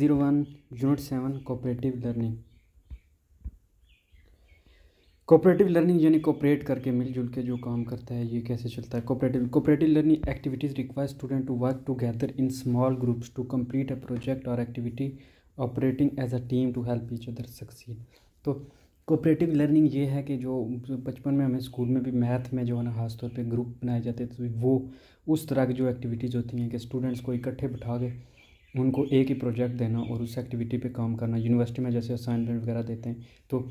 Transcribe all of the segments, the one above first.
Zero one unit seven cooperative learning cooperative learning यानी cooperate करके मिलजुल के जो काम करता है ये कैसे चलता है cooperative cooperative learning activities require student to work together in small groups to complete a project और activity operating as a team to help each other succeed तो कोऑपरेटिव लर्निंग ये है कि जो बचपन में हमें स्कूल में भी मैथ में जो है ना खासतौर पर ग्रुप बनाए जाते थे तो वो उस तरह की जो एक्टिविटीज़ होती हैं कि स्टूडेंट्स को इकट्ठे बैठा के उनको एक ही प्रोजेक्ट देना और उस एक्टिविटी पे काम करना यूनिवर्सिटी में जैसे असाइनमेंट वगैरह देते हैं तो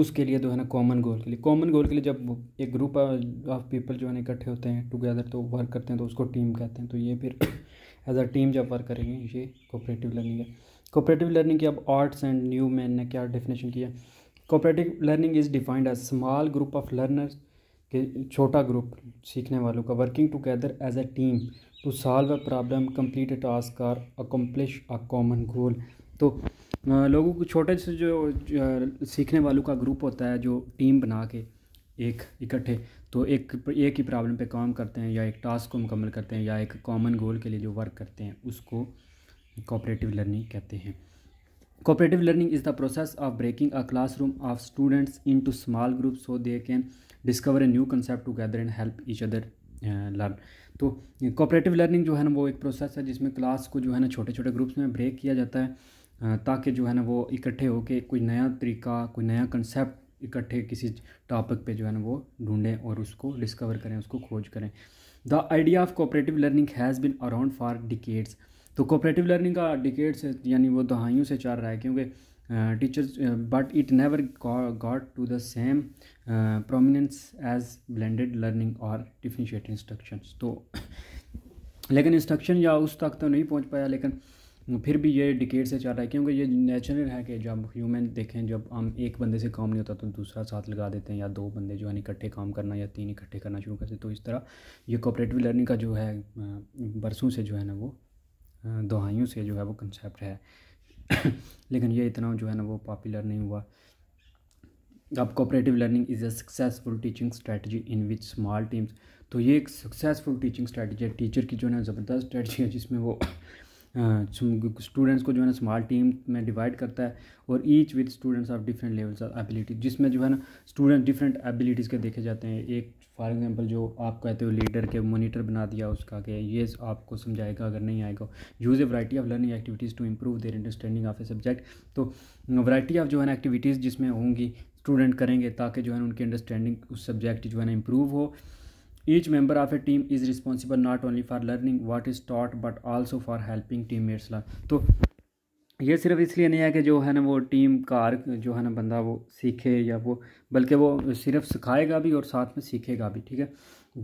उसके लिए जो तो है ना कॉमन गोल के लिए कॉमन गोल के लिए जब एक ग्रुप ऑफ पीपल जो है ना इकट्ठे होते हैं टुगेदर तो वर्क करते हैं तो उसको टीम कहते हैं तो ये फिर एज अ टीम जब वर्क करेंगे ये कोऑपरेटिव लर्निंग है कोऑपरेटिव लर्निंग की अब आर्ट्स एंड न्यू मैन ने क्या डेफिनेशन किया cooperative learning is defined as small group of learners के छोटा ग्रुप सीखने वालों का working together as a team to solve तो, a problem complete a task or accomplish a common goal तो लोगों को छोटे से जो, सीखने वालों का ग्रुप होता है जो टीम बना के एक इकट्ठे तो एक एक ही प्रॉब्लम पे काम करते हैं या एक टास्क को मुकम्मल करते हैं या एक कॉमन गोल के लिए जो वर्क करते हैं उसको कोऑपरेटिव लर्निंग कहते हैं cooperative learning is the process of breaking a classroom of students into small group so they can discover a new concept together and help each other learn तो cooperative learning जो है ना वो एक process है जिसमें class को जो है ना छोटे छोटे ग्रुप्स में ब्रेक किया जाता है ताकि जो है ना वो इकट्ठे होकर कोई नया तरीका कोई नया कंसेप्ट इकट्ठे किसी टॉपिक पे जो है ना वो ढूंढें और उसको डिस्कवर करें उसको खोज करें the idea of cooperative learning has been around for decades तो कोऑपरेटिव लर्निंग का डिकेट्स यानी वो दहाइयों से चल रहा है क्योंकि teachers but it never got to the same to as blended learning और डिफ्रेंशिएटेड इंस्ट्रक्शन तो लेकिन इंस्ट्रक्शन या उस तक तो नहीं पहुंच पाया लेकिन फिर भी ये डिकेट से चल रहा है क्योंकि ये नेचुरल है कि जब ह्यूमन देखें जब हम एक बंदे से काम नहीं होता तो दूसरा साथ लगा देते हैं या दो बंदे जो है इकट्ठे काम करना या तीन इकट्ठे करना शुरू करते तो इस तरह ये कोऑपरेटिव लर्निंग का जो है बरसों से जो है ना वो दहाइयों से जो है वो कंसेप्ट है लेकिन ये इतना जो है ना वो पॉपुलर नहीं हुआ अब cooperative learning is a successful teaching strategy in which small teams तो ये एक सक्सेसफुल टीचिंग स्ट्रेटजी है टीचर की जो है ना ज़बरदस्त स्ट्रेटजी है जिसमें वो स्टूडेंट्स को जो है ना स्मॉल टीम में डिवाइड करता है और each with students of different levels of ability जिसमें जो है ना स्टूडेंट डिफरेंट एबिलिटीज़ के देखे जाते हैं एक फॉर एग्जांपल जो आप कहते हो लीडर के मोनीटर बना दिया उसका कि ये आपको समझाएगा अगर नहीं आएगा use a variety of learning activities to improve their understanding of a subject तो वराइटी ऑफ जो है ना एक्टिविटीज़ जिसमें होंगी स्टूडेंट करेंगे ताकि जो है उनकी अंडरस्टैंडिंग उस सब्जेक्ट जो है ना इम्प्रूव हो Each member of a team is responsible not only for learning what is taught but also for helping teammates learn. तो ये सिर्फ इसलिए नहीं है कि जो है ना वो टीम का जो है ना बंदा वो सीखे या वो बल्कि वो सिर्फ सिखाएगा भी और साथ में सीखेगा भी ठीक है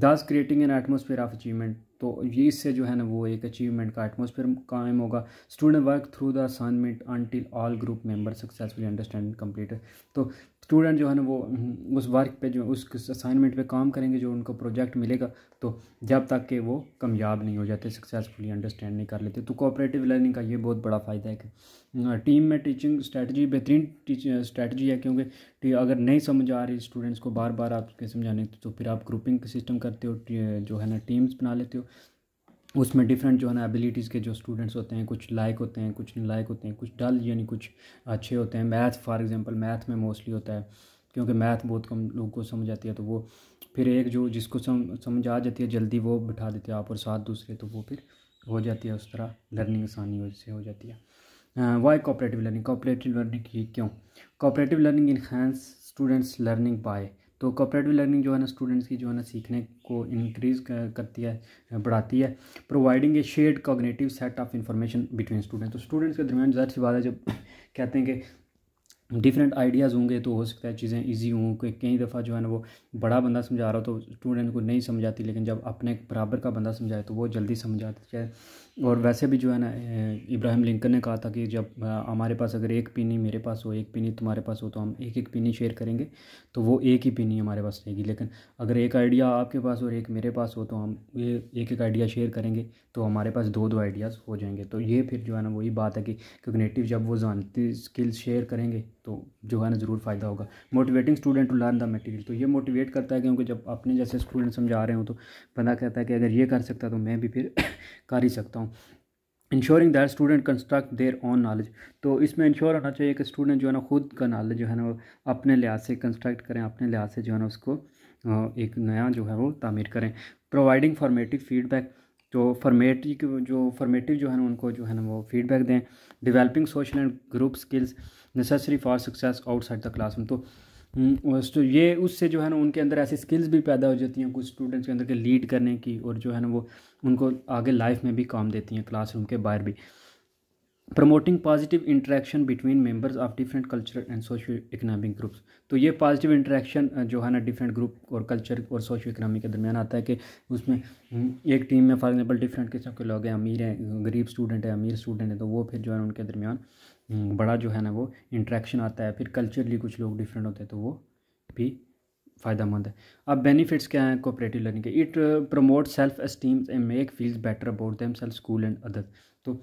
thus creating an atmosphere of achievement तो ये इससे जो है ना वो एक अचीवमेंट का एटमोसफेयर कायम होगा student work through the assignment until all group member successfully understand complete तो स्टूडेंट जो है ना वो हम्म, उस वर्क पे जो उस असाइनमेंट पे काम करेंगे जो उनको प्रोजेक्ट मिलेगा तो जब तक के वो कामयाब नहीं हो जाते सक्सेसफुली अंडरस्टैंड नहीं कर लेते तो कोऑपरेटिव लर्निंग का ये बहुत बड़ा फ़ायदा है कि टीम में टीचिंग स्ट्रेटजी बेहतरीन स्ट्रेटजी है क्योंकि अगर नहीं समझ आ रही स्टूडेंट्स को बार बार आपके समझाने तो फिर आप ग्रुपिंग सिस्टम करते हो जो है ना टीम्स बना लेते हो उसमें डिफरेंट जो है ना एबिलिटीज़ के जो स्टूडेंट्स होते हैं कुछ लायक होते हैं कुछ लाइक होते हैं कुछ डल यानी कुछ अच्छे होते हैं मैथ फॉर एग्जांपल मैथ में मोस्टली होता है क्योंकि मैथ बहुत कम लोगों को समझ आती है तो वो फिर एक जो जिसको सम, समझ आ जाती है जल्दी वो बिठा देते हैं आप और साथ दूसरे तो वो फिर हो जाती है उस तरह लर्निंग आसानी से हो जाती है why cooperative learning cooperative learning क्यों cooperative learning enhance students learning by तो कॉपरेटिव लर्निंग जो है ना स्टूडेंट्स की जो है ना सीखने को इंक्रीज करती है बढ़ाती है providing a shared cognitive set of information between student तो स्टूडेंट्स के दरमियान ज़ाहिर सी बात है जब कहते हैं कि डिफरेंट आइडियाज़ होंगे तो हो सकता है चीज़ें इजी हों कि कई दफ़ा जो है ना वो बड़ा बंदा समझा रहा हो तो स्टूडेंट को नहीं समझ आती लेकिन जब अपने बराबर का बंदा समझाए तो वो जल्दी समझ आती है और वैसे भी जो है ना इब्राहिम लिंकन ने कहा था कि जब हमारे पास अगर एक पीनी मेरे पास हो एक पीनी तुम्हारे पास हो तो हम एक एक पीनी शेयर करेंगे तो वो एक ही पीनी हमारे पास रहेगी लेकिन अगर एक आइडिया आपके पास और एक मेरे पास हो तो हम ये एक एक आइडिया शेयर करेंगे तो हमारे पास दो दो आइडियाज़ हो जाएंगे तो ये फिर जो है ना वही बात है कि क्योंकि जब वो जानती स्किल्स शेयर करेंगे तो जो है ना ज़रूर फ़ायदा होगा motivating student to learn the material तो ये मोटिवेट करता है क्योंकि जब अपने जैसे स्टूडेंट समझा रहे हो तो बंदा कहता है कि अगर ये कर सकता तो मैं भी फिर कर ही सकता हूँ हूँ ensuring that student construct their own knowledge तो इसमें इंश्योर होना चाहिए कि स्टूडेंट जो है ना खुद का नॉलेज जो है ना वो अपने लिहाज से कंस्ट्रक्ट करें अपने लिहाज से जो है ना उसको एक नया जो है वो तामीर करें प्रोवाइडिंग फॉर्मेटिव फीडबैक जो फॉर्मेटिव जो फॉर्मेटिव जो है ना उनको जो है ना वो फीडबैक दें developing social and group skills necessary for success outside the class तो तो ये उससे जो है ना उनके अंदर ऐसी स्किल्स भी पैदा हो जाती हैं कुछ स्टूडेंट्स के अंदर के लीड करने की और जो है ना वो उनको आगे लाइफ में भी काम देती हैं क्लासरूम के बाहर भी promoting positive interaction between members of different culture and socio economic groups तो ये पॉजिटिव इंटरेक्शन जो है ना डिफरेंट ग्रुप और कल्चर और सोशियो इकनॉमिक के दरमियान आता है कि उसमें हम्म, एक टीम में फॉर एग्ज़ाम्पल डिफरेंट किस्म के लोग हैं अमीर हैं गरीब स्टूडेंट हैं अमीर स्टूडेंट हैं तो वो फिर जो है उनके दरमियान हम्म, बड़ा जो है ना वो इंट्रैक्शन आता है फिर कल्चरली कुछ लोग डिफरेंट होते हैं तो वो भी फ़ायदेमंद है अब बेनिफिट्स क्या हैं कोऑपरेटिव लर्निंग के it promote self esteem and make feels better about them self school and other तो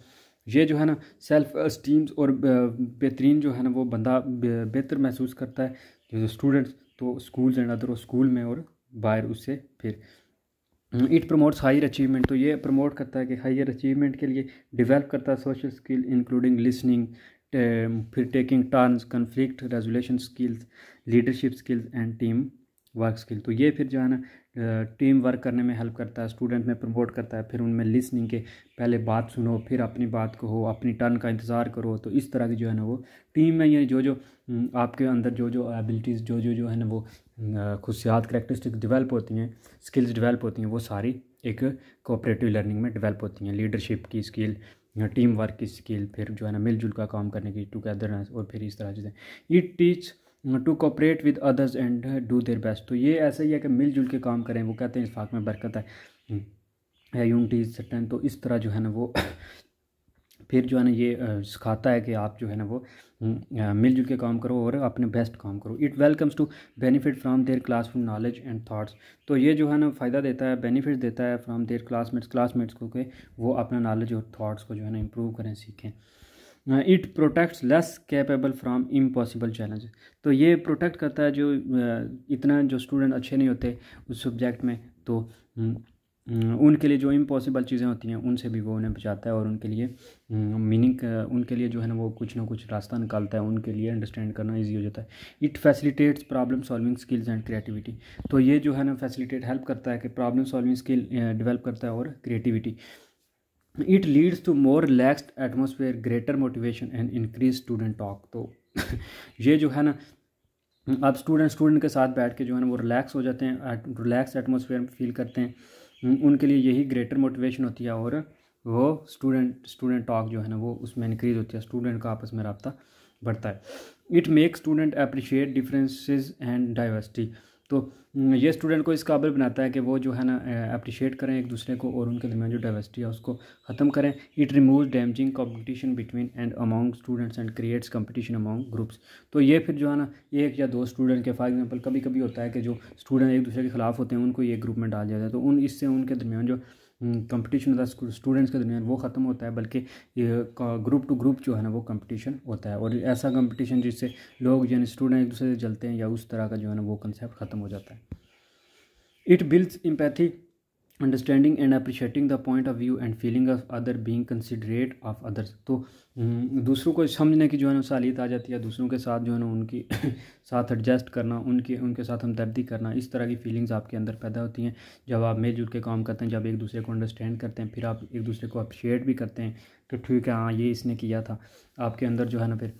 ये जो है ना सेल्फ एस्टीम्स और uh, बेहतरीन जो है ना वो बंदा बेहतर महसूस करता है स्टूडेंट्स तो स्कूल्स एंड अदर और स्कूल में और बाहर उससे फिर इट प्रमोट्स हायर अचीवमेंट तो ये प्रमोट करता है कि हायर अचीवमेंट के लिए डिवेल्प करता है सोशल स्किल इंक्लूडिंग लिसनिंग फिर taking turns conflict resolution skills leadership skills and teamwork skill तो ये फिर जो है ना टीम वर्क करने में हेल्प करता है स्टूडेंट में प्रमोट करता है फिर उनमें लिसनिंग के पहले बात सुनो फिर अपनी बात कहो अपनी टर्न का इंतज़ार करो तो इस तरह की जो है ना वो टीम में ये जो जो आपके अंदर जो जो एबिलिटीज़ जो जो जो है ना वो खुशियात करेक्टरिस्टिक डिवेल्प होती हैं स्किल्स डिवेल्प होती हैं वो सारी एक कोऑपरेटिव लर्निंग में डिवेल्प होती हैं लीडरशिप की स्किल टीम वर्क की स्किल फिर जो है ना मिलजुल का काम करने की टुगेदरनेस और फिर इस तरह चीज़ें it teach to cooperate with others and do their best तो ये ऐसा ही है कि मिलजुल के काम करें वो कहते हैं इस्फाक में बरकत है यूनिटी हम्म, सटन तो इस तरह जो है ना वो फिर जो है ना ये uh, सिखाता है कि आप जो है ना वो हम्म, uh, मिलजुल के काम करो और अपने बेस्ट काम करो it welcomes to benefit from their from knowledge and thoughts तो ये जो है ना फ़ायदा देता है बेनिफिट देता है फ्राम देयर क्लासमेट्स क्लासमेट्स को कि वो अपना नॉलेज और थाट्स को जो है ना इम्प्रूव करें सीखें it protects less capable from impossible challenge तो ये प्रोटेक्ट करता है जो इतना जो स्टूडेंट अच्छे नहीं होते उस सब्जेक्ट में तो उनके लिए जो इम्पॉसिबल चीज़ें होती हैं उनसे भी वो उन्हें बचाता है और उनके लिए मीनिंग उनके लिए जो है ना वो कुछ ना कुछ रास्ता निकालता है उनके लिए अंडरस्टैंड करना ईजी हो जाता है it facilitates problem solving skills and creativity तो ये जो है ना फैसिलिटेट हेल्प करता है कि प्रॉब्लम सॉल्विंग स्किल डेवलप करता है और creativity it leads to more relaxed atmosphere greater motivation and increase student talk तो ये जो है ना अब स्टूडेंट स्टूडेंट के साथ बैठ के जो है ना वो रिलैक्स हो जाते हैं रिलैक्स एटमोसफेयर फील करते हैं उनके लिए यही ग्रेटर मोटिवेशन होती है और वो स्टूडेंट स्टूडेंट टॉक जो है ना वो उसमें इंक्रीज होती है स्टूडेंट का आपस में रबता बढ़ता है it make student appreciate differences and diversity तो हम्म, ये स्टूडेंट को इस काबिल बनाता है कि वो जो है ना अप्रिशिएट करें एक दूसरे को और उनके दरमियान जो डाइवर्सिटी है उसको ख़त्म करें it remove damaging competition between and among students and creates competition among groups तो ये फिर जो है ना एक या दो स्टूडेंट के फॉर एग्जाम्पल कभी कभी होता है कि जो स्टूडेंट एक दूसरे के खिलाफ होते हैं उनको ये ग्रुप में डाल दिया जाता है तो उन इससे उनके दरमियान जो कंपटीशन होता है स्टूडेंट्स के दरमियान वो ख़त्म होता है बल्कि ग्रुप टू ग्रुप जो है ना वो कंपटीशन होता है और ऐसा कंपटीशन जिससे लोग यानी स्टूडेंट एक दूसरे से जलते हैं या उस तरह का जो है ना वो कंसेप्ट ख़त्म हो जाता है it builds empathy understanding and appreciating the point of view and feeling of other being considerate of others तो हम्म, दूसरों को समझने की जो है ना सालियत आ जाती है दूसरों के साथ जो है ना उनकी साथ एडजस्ट करना उनके उनके साथ हमदर्दी करना इस तरह की फीलिंग्स आपके अंदर पैदा होती हैं जब आप मिलजुल के काम करते हैं जब एक दूसरे को अंडरस्टैंड करते हैं फिर आप एक दूसरे को अप्रिशिएट भी करते हैं कि तो ठीक है हाँ ये इसने किया था आपके अंदर जो है ना फिर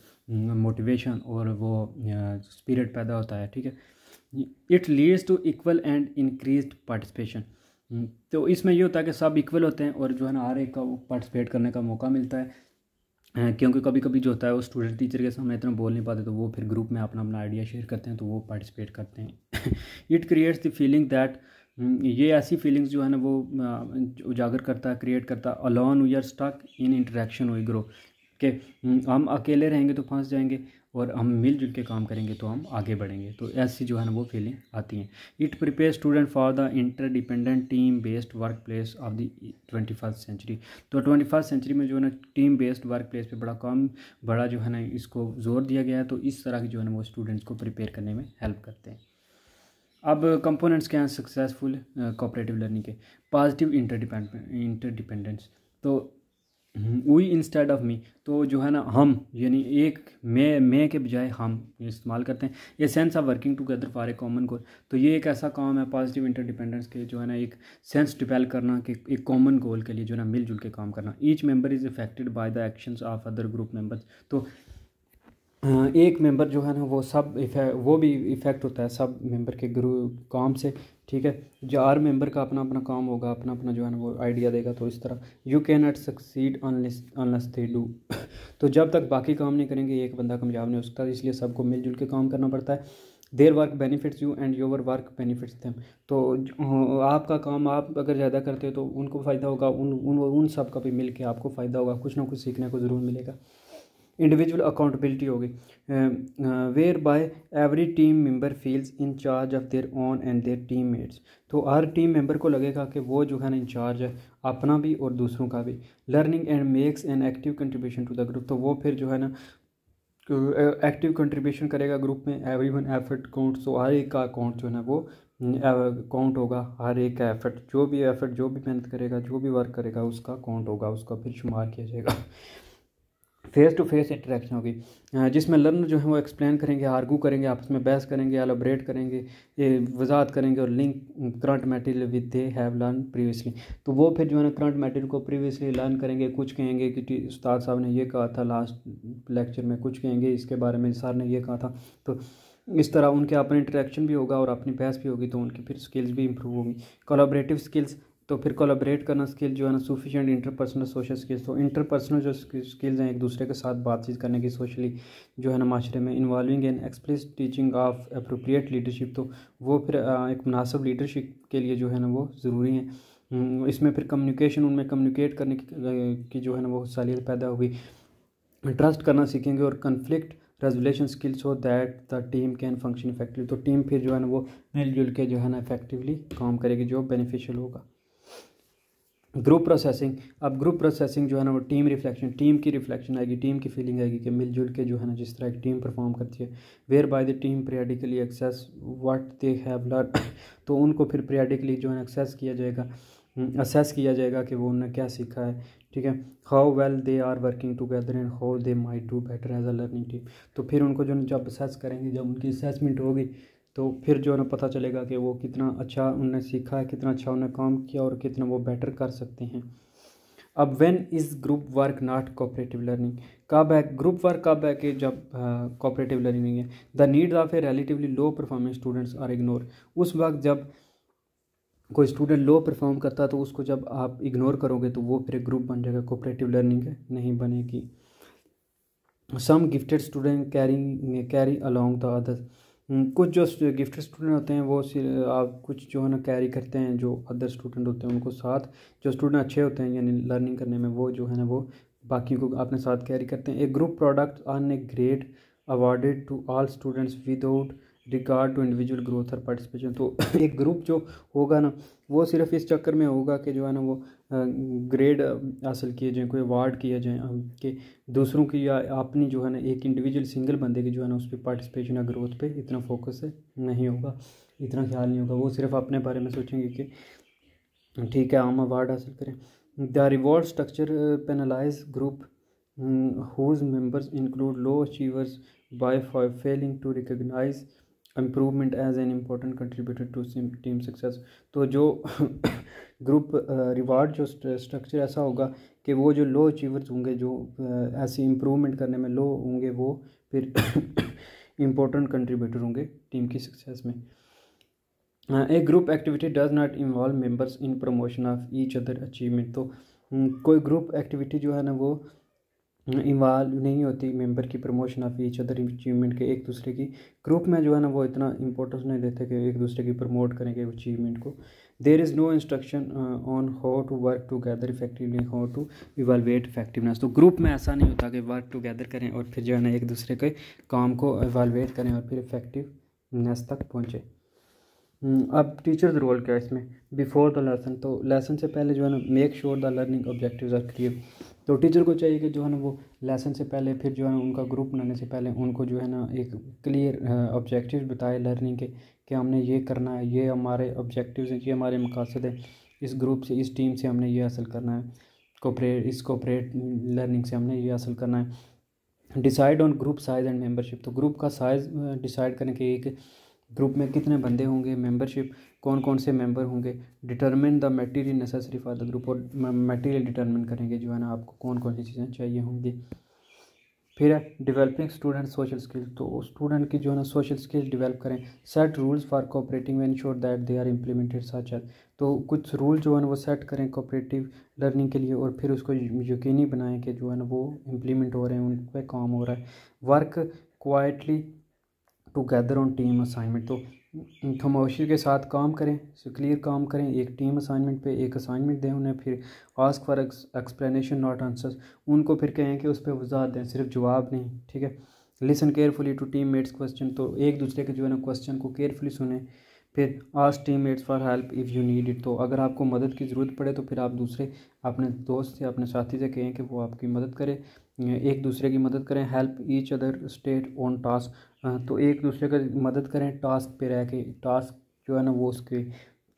मोटिवेशन हम्म, और वो स्पिरिट पैदा होता है ठीक है it leads to equal and increase participation हम्म, तो इसमें ये होता है कि सब इक्वल होते हैं और जो है ना हर एक का पार्टिसिपेट करने का मौका मिलता है क्योंकि कभी कभी जो होता है वो स्टूडेंट टीचर के सामने इतना बोल नहीं पाते तो वो फिर ग्रुप में अपना अपना आइडिया शेयर करते हैं तो वो पार्टिसिपेट करते हैं it creates the feeling that ये ऐसी फीलिंग्स जो है ना वो उजागर करता है क्रिएट करता है alone we are stuck in interaction we grow कि हम्म, हम अकेले रहेंगे तो फंस जाएंगे और हम मिलजुल के काम करेंगे तो हम आगे बढ़ेंगे तो ऐसी जो है ना वो फीलिंग आती हैं it prepare student for the interdependent team based workplace of the twenty first century तो ट्वेंटी फर्स्ट सेंचुरी में जो है ना टीम बेस्ड वर्क प्लेस पर बड़ा काम बड़ा जो है ना इसको जोर दिया गया है तो इस तरह की जो है ना वो स्टूडेंट्स को प्रिपेयर करने में हेल्प करते हैं अब कंपोनेंट्स क्या हैं सक्सेसफुल कोऑपरेटिव लर्निंग के पॉजिटिव इंटरडिपेंड इंटरडिपेंडेंस तो वी इंस्टेड ऑफ मी तो जो है ना हम यानी एक मैं मैं के बजाय हम इस्तेमाल करते हैं ये sense of working together for a common goal तो ये एक ऐसा काम है पॉजिटिव इंटरडिपेंडेंस के जो है ना एक सेंस डिपेल करना कि एक कॉमन गोल के लिए जो है ना मिलजुल के काम करना each member is affected by the actions of other group members तो एक मेंबर जो है ना वो सब इफेक्ट वो भी इफ़ेक्ट होता है सब मेंबर के गुरु काम से ठीक है जो हर मेंबर का अपना अपना काम होगा अपना अपना जो है ना वो आइडिया देगा तो इस तरह you can not succeed unless they do तो जब तक बाकी काम नहीं करेंगे एक बंदा कामयाब नहीं हो सकता इसलिए सबको मिलजुल के काम करना पड़ता है their work benefits you and your work benefits them तो आपका काम आप अगर ज़्यादा करते हो तो उनको फ़ायदा होगा उन उन उन सब का भी मिल के आपको फ़ायदा होगा कुछ ना कुछ सीखने को ज़रूर मिलेगा इंडिविजुअल अकाउंटेबिलिटी होगी whereby every team member feels in charge of their own and their teammates तो हर टीम मेंबर को लगेगा कि वो जो है ना इंचार्ज है अपना भी और दूसरों का भी learning and makes an active contribution to the group तो वो फिर जो है ना एक्टिव कंट्रीब्यूशन करेगा ग्रुप में every one effort count so हर एक का अकाउंट जो है ना वो काउंट होगा हर एक का एफर्ट जो भी एफर्ट जो भी मेहनत करेगा जो भी वर्क करेगा उसका काउंट होगा उसका फिर शुमार किया जाएगा फेस टू फेस इंटरेक्शन होगी जिसमें लर्नर जो है वो एक्सप्लेन करेंगे आर्गू करेंगे आपस में बहस करेंगे एलोब्रेट करेंगे ये वजाहत करेंगे और link current material with they have learn previously तो वो फिर जो है ना करंट मटेरियल को प्रीवियसली लर्न करेंगे कुछ कहेंगे कि उस्ताद साहब ने ये कहा था लास्ट लेक्चर में कुछ कहेंगे इसके बारे में सर ने यह कहा था तो इस तरह उनके अपने इंटरेक्शन भी होगा और अपनी बहस भी होगी तो उनकी फिर स्किल्स भी इंप्रूव होगी कोलाबरेटिव स्किल्स तो फिर कोलाबरेट करना स्किल जो है ना सफिशेंट इंटरपर्सनल सोशल स्किल्स तो इंटरपर्सनल जो स्किल्स हैं एक दूसरे के साथ बातचीत करने की सोशली जो है ना माशरे में involving and express teaching of appropriate leadership तो वो फिर एक मुनासब लीडरशिप के लिए जो है ना वो ज़रूरी हैं हम्म, इसमें फिर कम्युनिकेशन उनमें कम्युनिकेट करने की जो है ना वो सालियत पैदा होगी ट्रस्ट करना सीखेंगे और कन्फ्लिक्ट रेजुलेशन स्किल्स हो that the team can function effectively तो टीम फिर जो है ना वो मिलजुल के जो है ना इफेक्टिवली काम करेगी जो बेनिफिशियल होगा ग्रुप प्रोसेसिंग अब ग्रुप प्रोसेसिंग जो है ना वो टीम रिफ्लेक्शन टीम की रिफ्लेक्शन आएगी टीम की फीलिंग आएगी कि मिलजुल के जो है ना जिस तरह एक टीम परफॉर्म करती है whereby the team periodically assess what they have learn तो उनको फिर पीरियडिकली जो है एक्सेस किया जाएगा असेस हम्म, किया जाएगा कि वो उन्होंने क्या सीखा है ठीक है how well they are working together and how they may do better as a learning team तो फिर उनको जो जब असेस करेंगे जब उनकी असेसमेंट होगी तो फिर जो है ना पता चलेगा कि वो कितना अच्छा उनने सीखा है कितना अच्छा उन्होंने काम किया और कितना वो बेटर कर सकते हैं अब when is group work not cooperative learning कब है ग्रुप वर्क कब है कि जब कोऑपरेटिव लर्निंग है the needs of a relatively low performance students are ignore उस वक्त जब कोई स्टूडेंट लो परफॉर्म करता तो उसको जब आप इग्नोर करोगे तो वो फिर ग्रुप बन जाएगा कोऑपरेटिव लर्निंग नहीं बनेगी some gifted student caring carry along the others कुछ जो गिफ्ट स्टूडेंट होते हैं वो आप कुछ जो है ना कैरी करते हैं जो अदर स्टूडेंट होते हैं उनको साथ जो स्टूडेंट अच्छे होते हैं यानी लर्निंग करने में वो जो है ना वो बाकी को अपने साथ कैरी करते हैं ए group product and a grade awarded to all students without regard to individual growth और पार्टिसिपेशन तो एक ग्रुप जो होगा ना वो सिर्फ इस चक्कर में होगा कि जो है ना वो ग्रेड हासिल किए जाएँ कोई अवार्ड किया जाए कि दूसरों की या अपनी जो है ना एक इंडिविजुअल सिंगल बंदे की जो है ना उस पर पार्टिसिपेशन या ग्रोथ पे इतना फोकस नहीं होगा इतना ख्याल नहीं होगा वो सिर्फ अपने बारे में सोचेंगे कि ठीक है हम अवार्ड हासिल करें the reward structure penalize group whose members include low achievers for failing to recognize improvement as an important contributor to team success तो जो ग्रुप रिवार्ड जो स्ट्रक्चर ऐसा होगा कि वो जो लो अचीवर्स होंगे जो ऐसी इम्प्रूवमेंट करने में लो होंगे वो फिर इम्पोर्टेंट कंट्रीब्यूटर होंगे टीम की सक्सेस में a group activity does not involve members in promotion of each other achievement तो कोई ग्रुप एक्टिविटी जो है ना वो इन्वॉल्व नहीं होती मेंबर की promotion of each other achievement के एक दूसरे की ग्रुप में जो है ना वो इतना इंपॉर्टेंस नहीं देते कि एक दूसरे की प्रमोट करेंगे अचीवमेंट को there is no instruction uh, on how to work together effectively how to evaluate effectiveness तो ग्रुप में ऐसा नहीं होता कि वर्क टुगेदर करें और फिर जो है ना एक दूसरे के काम को एवेलुएट करें और फिर इफेक्टिवनेस तक पहुँचें हम्म, अब टीचर रोल क्या है इसमें बिफोर द लेसन तो लेसन से पहले जो है ना make sure the learning objective are clear तो टीचर को चाहिए कि जो है ना वो लेसन से पहले फिर जो है ना उनका ग्रुप बनाने से पहले उनको जो है ना एक क्लियर ऑब्जेक्टिव बताए लर्निंग के कि हमने ये करना है ये हमारे ऑब्जेक्टिव हैं ये हमारे मकासद हैं इस ग्रुप से इस टीम से हमने ये हासिल करना है कोपरेट इस कोपरेट लर्निंग से हमने ये हासिल करना है decide on group size and membership तो ग्रुप का साइज़ डिसाइड करने के एक ग्रुप में कितने बंदे होंगे मेंबरशिप कौन कौन से मेंबर होंगे determine the material necessary for the group और मटेरियल डिटरमिन करेंगे जो है ना आपको कौन कौन सी चीज़ें चाहिए होंगी फिर है डिवेलपिंग स्टूडेंट सोशल स्किल्स तो स्टूडेंट की जो है ना सोशल स्किल्स डिवेल्प करें set rules for cooperating and sure that they are implemented such as तो कुछ रूल जो है ना वो सेट करें कोऑपरेटिव लर्निंग के लिए और फिर उसको यकीनी बनाएं कि जो है ना वो इम्प्लीमेंट हो रहे हैं उन पर काम हो रहा है work quietly together on team assignment तो खमोशी के साथ काम करें क्लियर काम करें एक टीम असाइनमेंट पे एक असाइनमेंट दें उन्हें फिर ask for explanation not answers उनको फिर कहें कि उस पर वजात दें सिर्फ जवाब नहीं ठीक है listen carefully to teammates question तो एक दूसरे के जो है ना क्वेश्चन को केयरफुली सुने फिर ask teammates for help if you need it तो अगर आपको मदद की ज़रूरत पड़े तो फिर आप दूसरे अपने दोस्त से अपने साथी से कहें कि वो आपकी मदद करें एक दूसरे की मदद करें help each other stay on task हाँ, तो एक दूसरे का मदद करें टास्क पे रह के टास्क जो है ना वो उसके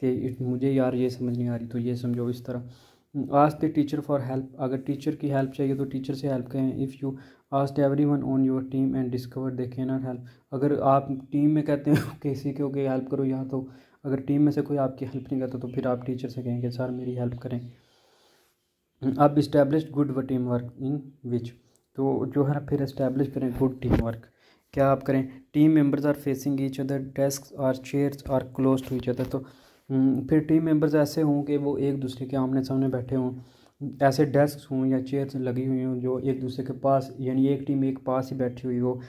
कि मुझे यार ये समझ नहीं आ रही तो ये समझो इस तरह ask the teacher for help अगर टीचर की हेल्प चाहिए तो टीचर से हेल्प करें if you asked every one on your team and discover they can not help अगर आप टीम में कहते हो किसी के ओके हेल्प करो यहाँ तो अगर टीम में से कोई आपकी हेल्प नहीं करता तो फिर आप टीचर से कहेंगे सर मेरी हेल्प करें अब इस्टेब्लिश गुड व टीम वर्क इन विच तो जो है फिर इस्टेब्लिश करें गुड टीम वर्क क्या आप करें team members are facing each other desk और chairs are close to each other तो हम्म, फिर टीम मेंबर्स ऐसे हों कि वो एक दूसरे के आमने सामने बैठे हों ऐसे डेस्क हों या चेयर्स लगी हुई हों जो एक दूसरे के पास यानी एक टीम एक पास ही बैठी हुई हो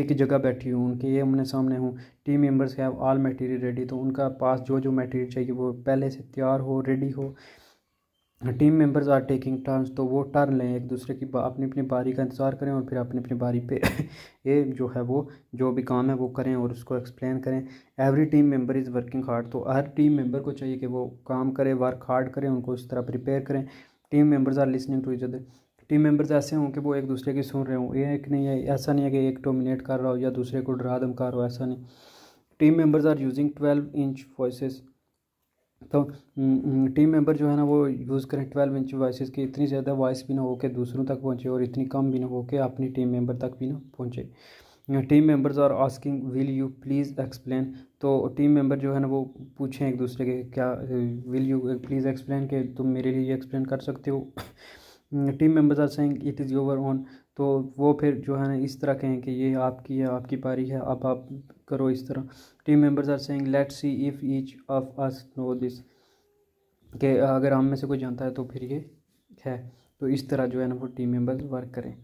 एक जगह बैठी हूँ उनके ये आमने सामने हों team members have all material ready तो उनका पास जो जो मटेरियल चाहिए वो पहले से तैयार हो रेडी हो team members are taking turns तो वो टर्न लें एक दूसरे की अपनी अपनी बारी का इंतज़ार करें और फिर अपनी अपनी बारी पे ये जो है वो जो भी काम है वो करें और उसको एक्सप्लेन करें every team member is working hard तो हर टीम मेंबर को चाहिए कि वो काम करें वर्क हार्ड करें उनको इस तरह प्रिपेयर करें team members are listening to each other team members ऐसे हों कि वो एक दूसरे की सुन रहे हों एक नहीं है ऐसा नहीं है कि एक डोमिनेट कर रहा हो या दूसरे को डरा धमका रहा हो ऐसा नहीं team members are using twelve inch voice तो टीम मेंबर जो है ना वो यूज़ करें ट्वेल्व इंच वॉइस की इतनी ज़्यादा वॉइस भी ना हो के दूसरों तक पहुँचे और इतनी कम भी ना हो के अपनी टीम मेंबर तक भी ना पहुँचे team members are asking will you please explain तो टीम मेंबर जो है ना वो पूछें एक दूसरे के क्या विल यू प्लीज़ एक्सप्लेन के तुम मेरे लिए एक्सप्लेन कर सकते हो team members are saying it is your own तो वो फिर जो है ना इस तरह कहें कि ये आपकी है आपकी पारी है अब आप करो इस तरह team members are saying let's see if each of us know this कि अगर हम में से कोई जानता है तो फिर ये है तो इस तरह जो है ना वो टीम मेंबर्स वर्क करें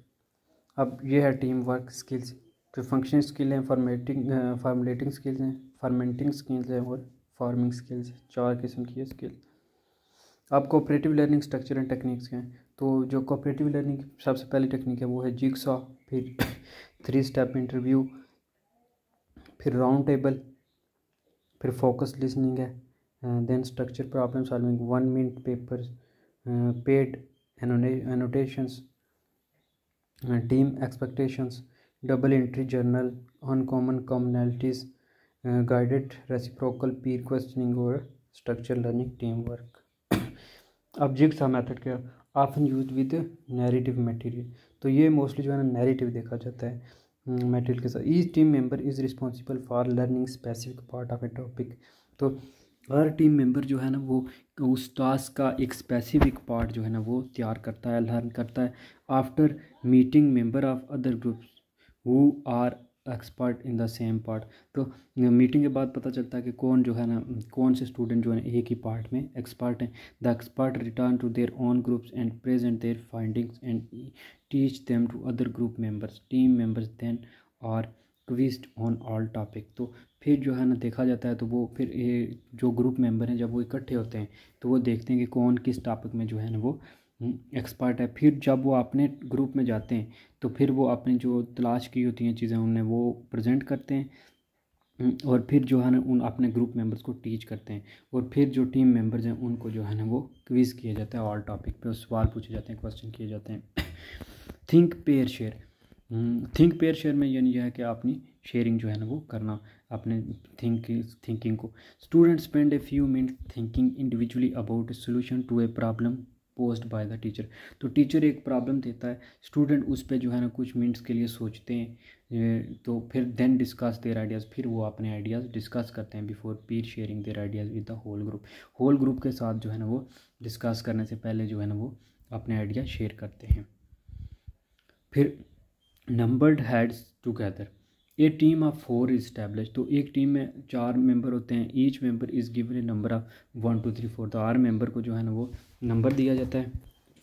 अब ये है टीम वर्क स्किल्स जो फंक्शन स्किल हैं फॉर्मेटिंग फार्मलेटिंग स्किल्स हैं फार्मेंटिंग स्किल्स हैं और फार्मिंग स्किल्स चार किस्म की स्किल अब cooperative learning structure and techniques हैं तो जो कॉपरेटिव लर्निंग की सबसे पहली टेक्निक है वो है जिक्सॉ फिर थ्री स्टेप इंटरव्यू फिर राउंड टेबल फिर फोकस लिसनिंग है then structure problem solving one minute paper paired annotations team expectations double entry journal uncommon commonalities guided reciprocal peer questioning और स्ट्रक्चर लर्निंग टीम वर्क अब jigsaw method क्या often use with narrative material तो ये mostly जो है ना narrative देखा जाता है मटेरियल हम्म, के साथ each team member is responsible for learning specific part of a topic तो हर टीम मेंबर जो है ना वो उस टास्क का एक स्पेसिफिक पार्ट जो है ना वो तैयार करता है लर्न करता है after meeting member of other groups who are expert in the same part तो मीटिंग के बाद पता चलता है कि कौन जो है ना कौन से स्टूडेंट जो है एक ही पार्ट में एक्सपर्ट हैं the expert return to their own groups and present their findings and teach them to other group members team members then और क्विस्ट ऑन ऑल टॉपिक तो फिर जो है ना देखा जाता है तो वो फिर ये जो ग्रुप मेंबर हैं जब वो इकट्ठे होते हैं तो वो देखते हैं कि कौन किस टॉपिक में जो है ना वो एक्सपर्ट हम्म, है फिर जब वो अपने ग्रुप में जाते हैं तो फिर वो अपने जो तलाश की होती हैं चीज़ें उन्हें वो प्रेजेंट करते हैं हम्म, और फिर जो है ना उन अपने ग्रुप मेंबर्स को टीच करते हैं और फिर जो टीम मेंबर्स हैं उनको जो है ना वो क्विज़ किया जाता है ऑल टॉपिक पे सवाल पूछे जाते हैं क्वेश्चन किए जाते हैं think pair share think pair share में यानी यह है कि अपनी शेयरिंग जो है ना वो करना अपने थिंक थिंकिंग को student spend a few minute thinking individually about solution to a problem posed by the teacher तो टीचर एक प्रॉब्लम देता है स्टूडेंट उस पर जो है ना कुछ मिनट्स के लिए सोचते हैं तो फिर देन डिस्कस देर आइडियाज़ फिर वो अपने आइडियाज़ डिस्कस करते हैं before peer sharing their ideas with the whole group whole group के साथ जो है ना वो डिस्कस करने से पहले जो है ना वो अपने आइडिया शेयर करते हैं फिर numbered heads together a team of four establish तो एक टीम में चार मेंबर होते हैं each member is given a number of one two three four तो हर मेंबर को जो है ना वो नंबर दिया जाता है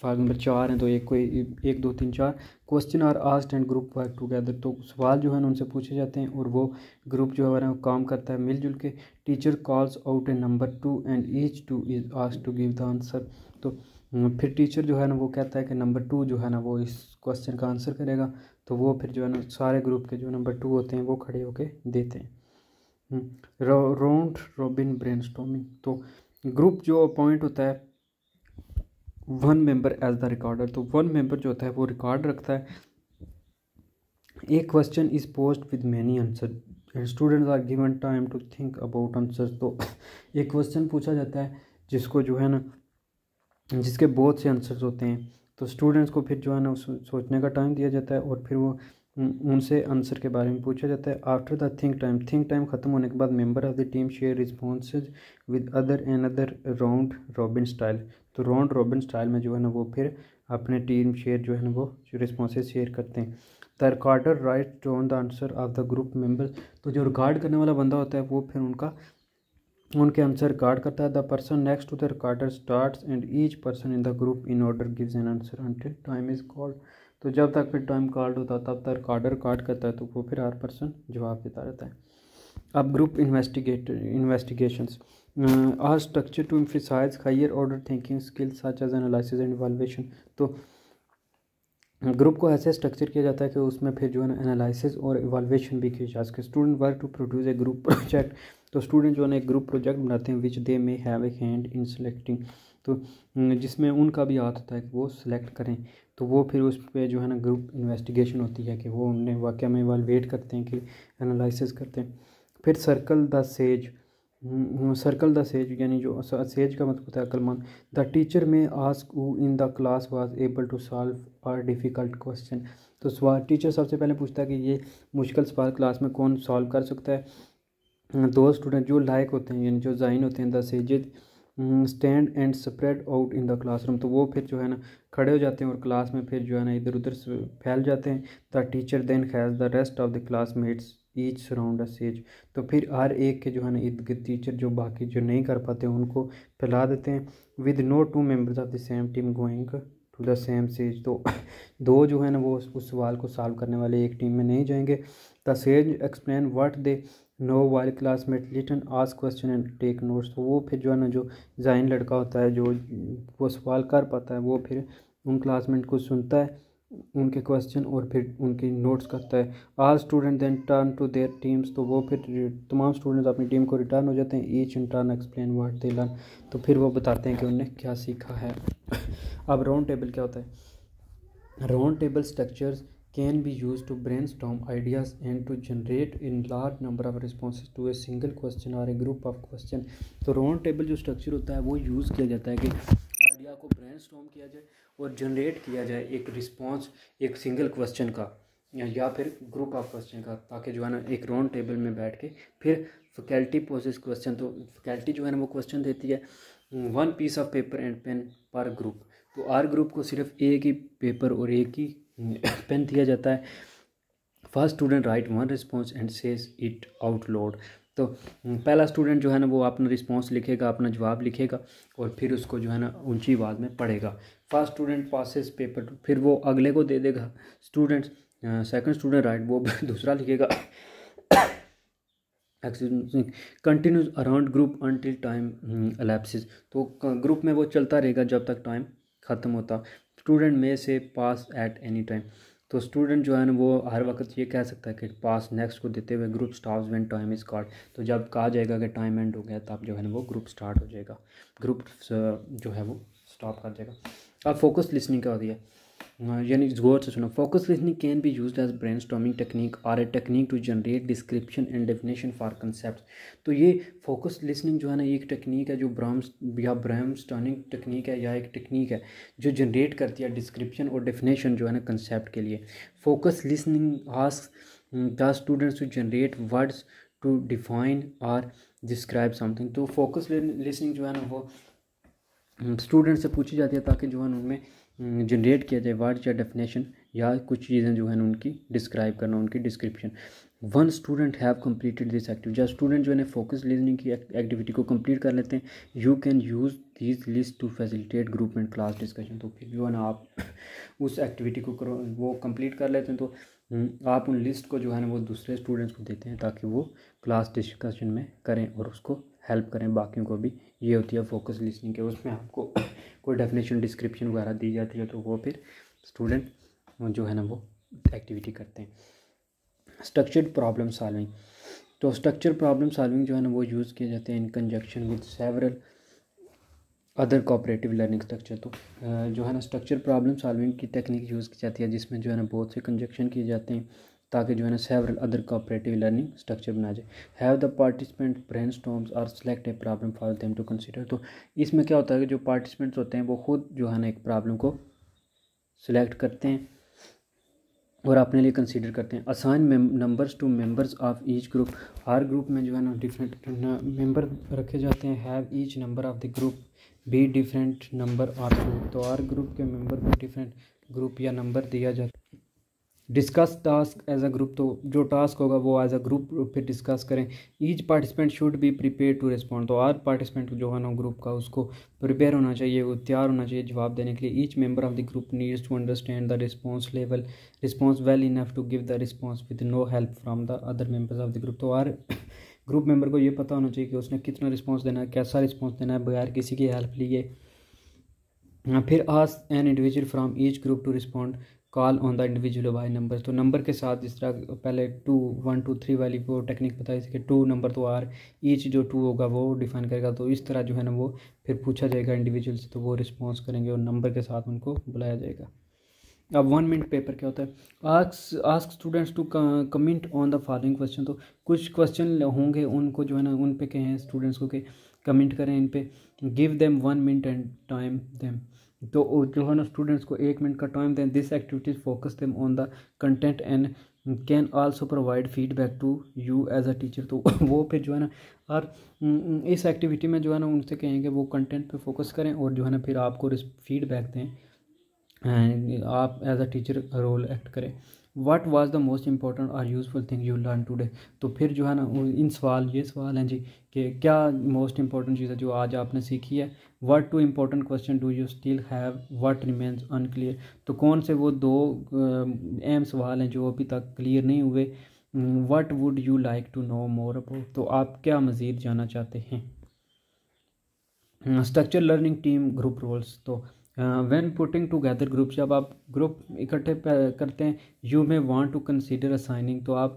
फाइव नंबर चार हैं तो एक कोई एक दो तीन चार question are asked and group work together तो सवाल जो है ना उनसे पूछे जाते हैं और वो ग्रुप जो है वो काम करता है मिलजुल के teacher calls out a number two and each two is asked to give the answer तो हम्म, फिर टीचर जो है ना वो कहता है कि नंबर टू जो है ना वो इस क्वेश्चन का आंसर करेगा तो वो फिर जो है ना सारे ग्रुप के जो नंबर टू होते हैं वो खड़े होके देते हैं राउंड रॉबिन ब्रेन तो ग्रुप जो अपॉइंट होता है one member as the recorder तो वन मेंबर जो होता है वो रिकॉर्ड रखता है एक question is posed with many answer students are given time to think about answer तो एक क्वेश्चन पूछा जाता है जिसको जो है ना जिसके बहुत से आंसर्स होते हैं तो स्टूडेंट्स को फिर जो है ना सोचने का टाइम दिया जाता है और फिर वो उनसे आंसर के बारे में पूछा जाता है after the think time think time खत्म होने के बाद member of the team share response with other and other round robin style तो राउंड रॉबिन स्टाइल में जो है ना वो फिर अपने टीम शेयर जो है ना वो रिस्पॉन्सेज शेयर करते हैं the recorder write on the answer of the group member तो जो रिकॉर्ड करने वाला बंदा होता है वो फिर उनका उनके आंसर रिकॉर्ड करता है the person next to the recorder start and each person in the group in order gives an answer until time is called तो जब तक फिर टाइम कॉल्ड होता है तब तक रिकॉर्डर रिकॉर्ड करता है तो वो फिर हर पर्सन जवाब देता रहता है अब group investigate investigation are structure to emphasize higher order thinking skills such as analysis and valuation तो ग्रुप को ऐसे स्ट्रक्चर किया जाता है कि उसमें फिर जो है एनालिसिस और इवालुएशन भी किया जा सके student work to produce a group project तो स्टूडेंट जो है एक ग्रुप प्रोजेक्ट बनाते हैं which they may have a hand in selecting तो जिसमें उनका भी हाथ होता है कि वो सिलेक्ट करें तो वो फिर उस पर जो है ना ग्रुप इन्वेस्टिगेशन होती है कि वो उन्हें वाक्य में वाल वेट करते हैं कि एनालिसिस करते हैं फिर circle the sage circle the sage यानी जो सेज का मतलब होता है अक्लमंद the teacher may ask who in the class was able to solve our difficult question तो सवाल टीचर सबसे पहले पूछता है कि ये मुश्किल सवाल क्लास में कौन सॉल्व कर सकता है हम्म, दो स्टूडेंट जो लायक होते हैं यानी जो जाइन होते हैं the sages stand and spread out in the classroom तो वो फिर जो है ना खड़े हो जाते हैं और क्लास में फिर जो है ना इधर उधर फैल जाते हैं the teacher then has the rest of the classmates each surround sage तो फिर हर एक के जो है ना इर्द गिर्द टीचर जो बाकी जो नहीं कर पाते उनको फैला देते हैं with no two members of the same team going to the same sage तो दो जो है ना वो उस सवाल को सॉल्व करने वाले एक टीम में नहीं जाएंगे the sage explain what they know while classmate listen ask question and take notes तो वो फिर जो है ना जो जाइन लड़का होता है जो वो सवाल कर पाता है वो फिर उन क्लासमेट को सुनता है उनके क्वेश्चन और फिर उनकी नोट्स करता है all student then turn to their teams तो वो फिर तमाम स्टूडेंट्स अपनी टीम को रिटर्न हो जाते हैं each in turn explain what they learn तो फिर वो बताते हैं कि उनने क्या सीखा है अब राउंड टेबल क्या होता है round table structures be use to brainstorm ideas and to generate an large number of responses to a single question or a group of question तो राउंड टेबल जो स्ट्रक्चर होता है वो use किया जाता है कि आइडिया को ब्रेन स्टॉम किया जाए और जनरेट किया जाए एक रिस्पॉन्स एक सिंगल क्वेश्चन का या फिर ग्रुप ऑफ क्वेश्चन का ताकि जो है ना एक राउंड टेबल में बैठ के फिर फैकल्टी प्रोसेस क्वेश्चन तो फैकल्टी जो है ना वो क्वेश्चन देती है one piece of paper and pen पर ग्रुप तो आर ग्रुप को सिर्फ एक ही पेपर और एक ही पेन दिया जाता है first student write one response and says it out loud तो हम्म, पहला स्टूडेंट जो है ना वो अपना रिस्पॉन्स लिखेगा अपना जवाब लिखेगा और फिर उसको जो है ना ऊंची आवाज़ में पढ़ेगा फर्स्ट स्टूडेंट पासिस पेपर फिर वो अगले को दे देगा स्टूडेंट सेकंड स्टूडेंट राइट वो दूसरा लिखेगा continues around group until time elapses तो ग्रुप में वो चलता रहेगा जब तक टाइम ख़त्म होता स्टूडेंट में से पास एट एनी टाइम तो स्टूडेंट जो है ना वो हर वक्त ये कह सकता है कि पास नेक्स्ट को देते हुए group start when time is called तो जब कहा जाएगा कि टाइम एंड हो गया तब जो है ना वो ग्रुप स्टार्ट हो जाएगा ग्रुप uh, जो है वो स्टॉप कर देगा अब फोकस लिसनिंग हो रही है हाँ, यानी से Gore focus listening can be use as brainstorming technique or a technique to generate description and definition for concept तो ये फोकस लिसनिंग जो है ना एक टेक्निक है जो ब्राम या स्टॉनिंग टेक्निक है या एक टेक्निक है जो जनरेट करती है डिस्क्रिप्शन और डेफिनेशन जो है ना कंसेप्ट के लिए focus listening ask the students to generate words to define or describe something तो फोकस लिसनिंग जो है ना वो स्टूडेंट hmm, से पूछी जाती है ताकि जो है उनमें जनरेट किया जाए वर्ड्स या डेफिनेशन या कुछ चीज़ें जो है उनकी डिस्क्राइब करना उनकी description one student have completed this activity जब स्टूडेंट जो है फोकस लिजनिंग की एक्टिविटी को कम्प्लीट कर लेते हैं you can use fees list to facilitate group and class discussion तो फिर भी वो ना आप उस एक्टिविटी को करो वो कंप्लीट कर लेते हैं तो हम्म, आप उन लिस्ट को जो है ना वो दूसरे स्टूडेंट्स को देते हैं ताकि वो क्लास डिस्कशन में करें और उसको हेल्प करें बाकियों को भी ये होती है फोकस लिसनिंग के उसमें आपको कोई डेफिनेशन डिस्क्रिप्शन वगैरह दी जाती है तो वो फिर स्टूडेंट जो है ना वो एक्टिविटी करते हैं स्ट्रक्चर्ड प्रॉब्लम सॉल्विंग तो स्ट्रक्चर प्रॉब्लम सॉल्विंग जो है ना वो यूज़ किए जाते हैं in conjunction with several other cooperative learning structure तो जो है ना स्ट्रक्चर प्रॉब्लम सॉल्विंग की टेक्निक यूज़ की जाती है जिसमें जो है ना बहुत से कंजक्शन किए जाते हैं ताकि जो है ना several other cooperative learning structure बनाया जाए have the participant brainstorms or select a problem for them to consider तो इसमें क्या होता है कि जो पार्टिसिपेंट्स होते हैं वो खुद जो है ना एक प्रॉब्लम को सिलेक्ट करते हैं और अपने लिए कंसीडर करते हैं assign numbers to members of each group हर ग्रुप में जो है ना डिफरेंट मेंबर रखे जाते हैं have each number of the group भी डिफरेंट नंबर आर ग्रुप तो आर ग्रुप के मेंबर को डिफरेंट ग्रुप या नंबर दिया जाता है discuss task as a group तो जो टास्क होगा वो एज अ ग्रुप फिर डिस्कस करें each participant should be prepare to respond तो हर पार्टिसिपेंट जो है ना ग्रुप का उसको प्रिपेयर होना चाहिए वो तैयार होना चाहिए जवाब देने के लिए each member of the group needs to understand the response level response well enough to give the response with no help from the other members of the group तो हर ग्रुप मेंबर को ये पता होना चाहिए कि उसने कितना रिस्पॉन्स देना है कैसा रिस्पांस देना है बगैर किसी की हेल्प लिए हाँ, फिर ask an individual from each group to respond call on the individual by number तो नंबर के साथ जिस तरह पहले टू वन टू थ्री वाली वो टेक्निक बताई थी कि टू नंबर तो आर ईच जो टू होगा वो डिफाइन करेगा तो इस तरह जो है ना वो फिर पूछा जाएगा इंडिविजुअल से तो वो रिस्पॉन्स करेंगे और नंबर के साथ उनको बुलाया जाएगा अब वन मिनट पेपर क्या होता है ask ask students to comment on the following question तो कुछ क्वेश्चन होंगे उनको जो है ना उन पे कहें स्टूडेंट्स को के कमेंट करें इन पे give them one minute and time them तो जो है ना स्टूडेंट्स को एक मिनट का टाइम दें this activities focus them on the content and can also provide feedback to you as a teacher तो वो फिर जो है ना और इस एक्टिविटी में जो है ना उनसे कहेंगे वो कंटेंट पे फोकस करें और जो है ना फिर आपको फीडबैक दें आप as a teacher role act करें what was the most important or useful thing you learn today तो फिर जो है ना इन सवाल ये सवाल हैं जी कि क्या मोस्ट इंपॉर्टेंट चीज़ है जो आज आपने सीखी है what two important question do you still have what remains unclear तो कौन से वो दो अहम सवाल हैं जो अभी तक क्लियर नहीं हुए what would you like to know more about तो आप क्या मज़ीद जाना चाहते हैं structure learning team group roles तो वेन पुटिंग टूगैदर ग्रुप जब आप ग्रुप इकट्ठे करते हैं you may want to consider assigning तो आप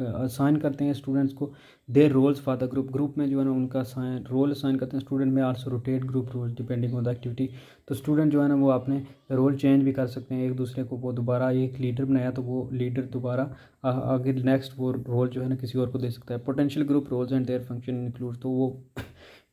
असाइन uh, करते हैं स्टूडेंट्स को their roles for the group group में जो है ना उनका रोल असाइन करते हैं student may also rotate group role depending on the activity तो स्टूडेंट जो है ना वो अपने रोल चेंज भी कर सकते हैं एक दूसरे को वो दोबारा एक लीडर बनाया तो वो लीडर दोबारा आगे नेक्स्ट वो रोल जो है ना किसी और को दे सकता है potential group roles and their function include तो वो